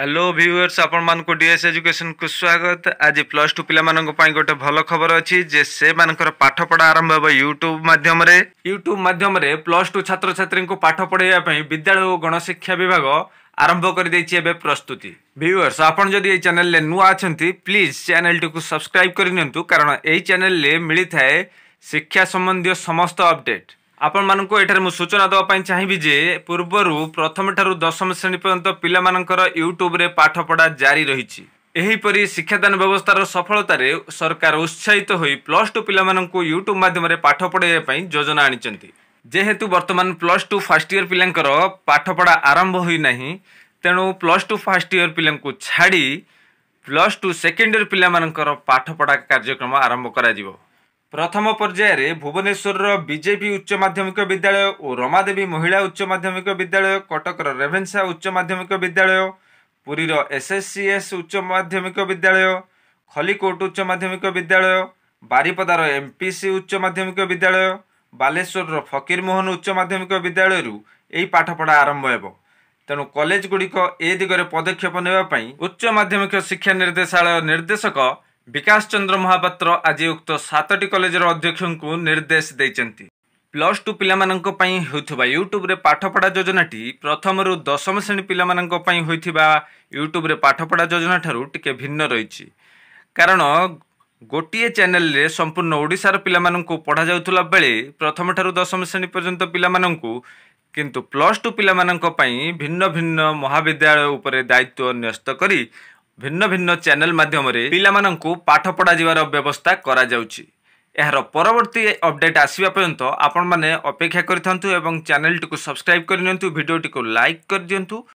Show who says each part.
Speaker 1: hello viewers ଆପଣମାନଙ୍କୁ DS ଏଜୁକେସନ୍କୁ ସ୍ୱାଗତ ଆଜି ପ୍ଲସ୍ ଟୁ ପିଲାମାନଙ୍କ ପାଇଁ ଗୋଟେ ଭଲ ଖବର ଅଛି ଯେ ସେମାନଙ୍କର ପାଠପଢ଼ା ଆରମ୍ଭ ହେବ ୟୁଟ୍ୟୁବ୍ ମାଧ୍ୟମରେ ୟୁଟ୍ୟୁବ୍ ମାଧ୍ୟମରେ ପ୍ଲସ୍ ଟୁ ଛାତ୍ରଛାତ୍ରୀଙ୍କୁ ପାଠ ପଢ଼ାଇବା ପାଇଁ ବିଦ୍ୟାଳୟ ଓ ଗଣଶିକ୍ଷା ବିଭାଗ ଆରମ୍ଭ କରିଦେଇଛି ଏବେ ପ୍ରସ୍ତୁତି ଭିଉଅର୍ସ ଆପଣ ଯଦି ଏଇ ଚ୍ୟାନେଲରେ ନୂଆ ଅଛନ୍ତି ପ୍ଲିଜ୍ ଚ୍ୟାନେଲଟିକୁ ସବସ୍କ୍ରାଇବ୍ କରିନିଅନ୍ତୁ କାରଣ ଏହି ଚ୍ୟାନେଲରେ ମିଳିଥାଏ ଶିକ୍ଷା ସମ୍ବନ୍ଧୀୟ ସମସ୍ତ ଅପଡେଟ୍ ଆପଣମାନଙ୍କୁ ଏଠାରେ ମୁଁ ସୂଚନା ଦେବା ପାଇଁ ଚାହିଁବି ଯେ ପୂର୍ବରୁ ପ୍ରଥମ ଠାରୁ ଦଶମ ଶ୍ରେଣୀ ପର୍ଯ୍ୟନ୍ତ ପିଲାମାନଙ୍କର ୟୁଟ୍ୟୁବରେ ପାଠପଢ଼ା ଜାରି ରହିଛି ଏହିପରି ଶିକ୍ଷାଦାନ ବ୍ୟବସ୍ଥାର ସଫଳତାରେ ସରକାର ଉତ୍ସାହିତ ହୋଇ ପ୍ଲସ୍ ଟୁ ପିଲାମାନଙ୍କୁ ୟୁଟ୍ୟୁବ୍ ମାଧ୍ୟମରେ ପାଠ ପଢ଼ାଇବା ପାଇଁ ଯୋଜନା ଆଣିଛନ୍ତି ଯେହେତୁ ବର୍ତ୍ତମାନ ପ୍ଲସ୍ ଟୁ ଫାର୍ଷ୍ଟ ଇୟର୍ ପିଲାଙ୍କର ପାଠପଢ଼ା ଆରମ୍ଭ ହୋଇନାହିଁ ତେଣୁ ପ୍ଲସ୍ ଟୁ ଫାର୍ଷ୍ଟ ଇୟର୍ ପିଲାଙ୍କୁ ଛାଡ଼ି ପ୍ଲସ୍ ଟୁ ସେକେଣ୍ଡ ଇୟର୍ ପିଲାମାନଙ୍କର ପାଠପଢ଼ା କାର୍ଯ୍ୟକ୍ରମ ଆରମ୍ଭ କରାଯିବ ପ୍ରଥମ ପର୍ଯ୍ୟାୟରେ ଭୁବନେଶ୍ୱରର ବିଜେପି ଉଚ୍ଚ ମାଧ୍ୟମିକ ବିଦ୍ୟାଳୟ ଓ ରମାଦେବୀ ମହିଳା ଉଚ୍ଚ ମାଧ୍ୟମିକ ବିଦ୍ୟାଳୟ କଟକର ରେଭେନ୍ସା ଉଚ୍ଚ ମାଧ୍ୟମିକ ବିଦ୍ୟାଳୟ ପୁରୀର ଏସ୍ଏସ୍ସିଏସ୍ ଉଚ୍ଚ ମାଧ୍ୟମିକ ବିଦ୍ୟାଳୟ ଖଲିକୋଟ ଉଚ୍ଚ ମାଧ୍ୟମିକ ବିଦ୍ୟାଳୟ ବାରିପଦାର ଏମ୍ପିସି ଉଚ୍ଚ ମାଧ୍ୟମିକ ବିଦ୍ୟାଳୟ ବାଲେଶ୍ୱରର ଫକୀରମୋହନ ଉଚ୍ଚ ମାଧ୍ୟମିକ ବିଦ୍ୟାଳୟରୁ ଏହି ପାଠପଢ଼ା ଆରମ୍ଭ ହେବ ତେଣୁ କଲେଜଗୁଡ଼ିକ ଏ ଦିଗରେ ପଦକ୍ଷେପ ନେବା ପାଇଁ ଉଚ୍ଚ ମାଧ୍ୟମିକ ଶିକ୍ଷା ନିର୍ଦ୍ଦେଶାଳୟ ନିର୍ଦ୍ଦେଶକ ବିକାଶ ଚନ୍ଦ୍ର ମହାପାତ୍ର ଆଜି ଉକ୍ତ ସାତଟି କଲେଜର ଅଧ୍ୟକ୍ଷଙ୍କୁ ନିର୍ଦ୍ଦେଶ ଦେଇଛନ୍ତି ପ୍ଲସ୍ ଟୁ ପିଲାମାନଙ୍କ ପାଇଁ ହେଉଥିବା ୟୁଟ୍ୟୁବ୍ରେ ପାଠପଢ଼ା ଯୋଜନାଟି ପ୍ରଥମରୁ ଦଶମ ଶ୍ରେଣୀ ପିଲାମାନଙ୍କ ପାଇଁ ହୋଇଥିବା ୟୁଟ୍ୟୁବ୍ରେ ପାଠପଢ଼ା ଯୋଜନାଠାରୁ ଟିକିଏ ଭିନ୍ନ ରହିଛି କାରଣ ଗୋଟିଏ ଚ୍ୟାନେଲରେ ସମ୍ପୂର୍ଣ୍ଣ ଓଡ଼ିଶାର ପିଲାମାନଙ୍କୁ ପଢ଼ାଯାଉଥିଲା ବେଳେ ପ୍ରଥମଠାରୁ ଦଶମ ଶ୍ରେଣୀ ପର୍ଯ୍ୟନ୍ତ ପିଲାମାନଙ୍କୁ କିନ୍ତୁ ପ୍ଲସ୍ ଟୁ ପିଲାମାନଙ୍କ ପାଇଁ ଭିନ୍ନ ଭିନ୍ନ ମହାବିଦ୍ୟାଳୟ ଉପରେ ଦାୟିତ୍ୱ ନ୍ୟସ୍ତ କରି ଭିନ୍ନ ଭିନ୍ନ ଚ୍ୟାନେଲ ମାଧ୍ୟମରେ ପିଲାମାନଙ୍କୁ ପାଠ ପଢ଼ାଯିବାର ବ୍ୟବସ୍ଥା କରାଯାଉଛି ଏହାର ପରବର୍ତ୍ତୀ ଅପଡେଟ୍ ଆସିବା ପର୍ଯ୍ୟନ୍ତ ଆପଣମାନେ ଅପେକ୍ଷା କରିଥାନ୍ତୁ ଏବଂ ଚ୍ୟାନେଲଟିକୁ ସବସ୍କ୍ରାଇବ୍ କରିନିଅନ୍ତୁ ଭିଡ଼ିଓଟିକୁ ଲାଇକ୍ କରିଦିଅନ୍ତୁ